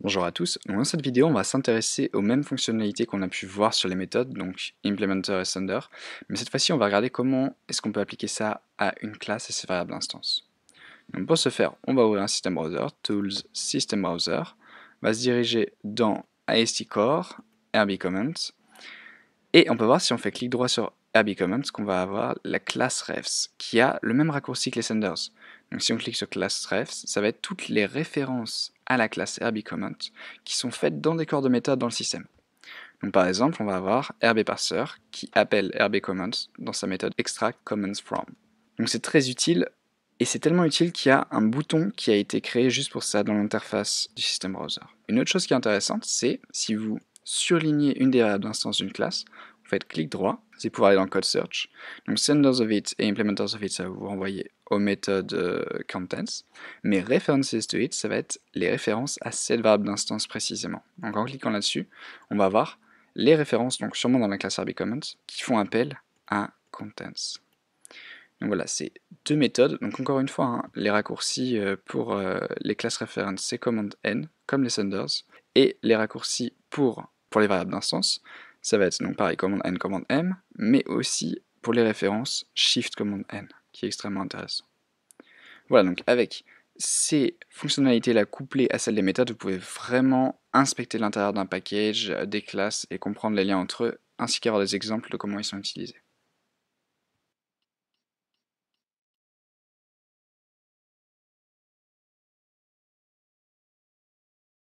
Bonjour à tous, dans cette vidéo on va s'intéresser aux mêmes fonctionnalités qu'on a pu voir sur les méthodes, donc Implementer et Sender. mais cette fois-ci on va regarder comment est-ce qu'on peut appliquer ça à une classe et ses variables d'instance. pour ce faire, on va ouvrir un système browser, Tools, System Browser, on va se diriger dans AST Core, RB et on peut voir si on fait clic droit sur RB Comments qu'on va avoir la classe refs, qui a le même raccourci que les senders. Donc si on clique sur classe refs, ça va être toutes les références à la classe RBComment, qui sont faites dans des corps de méthode dans le système. Donc par exemple, on va avoir RBParser qui appelle rbcommons dans sa méthode extract from. Donc c'est très utile et c'est tellement utile qu'il y a un bouton qui a été créé juste pour ça dans l'interface du système browser. Une autre chose qui est intéressante, c'est si vous surligner une des variables d'instance d'une classe, vous faites clic droit, c'est pour aller dans le code search. Donc senders of it et implementers of it, ça va vous renvoyer aux méthodes euh, contents. Mais references to it, ça va être les références à cette variable d'instance précisément. Donc en cliquant là-dessus, on va avoir les références, donc sûrement dans la classe RBComments, qui font appel à contents. Donc voilà, c'est deux méthodes. Donc encore une fois, hein, les raccourcis euh, pour euh, les classes références c'est command n, comme les senders, et les raccourcis pour pour les variables d'instance, ça va être donc pareil commande n, commande m, mais aussi pour les références shift commande n, qui est extrêmement intéressant. Voilà, donc avec ces fonctionnalités-là couplées à celles des méthodes, vous pouvez vraiment inspecter l'intérieur d'un package, des classes et comprendre les liens entre eux, ainsi qu'avoir des exemples de comment ils sont utilisés.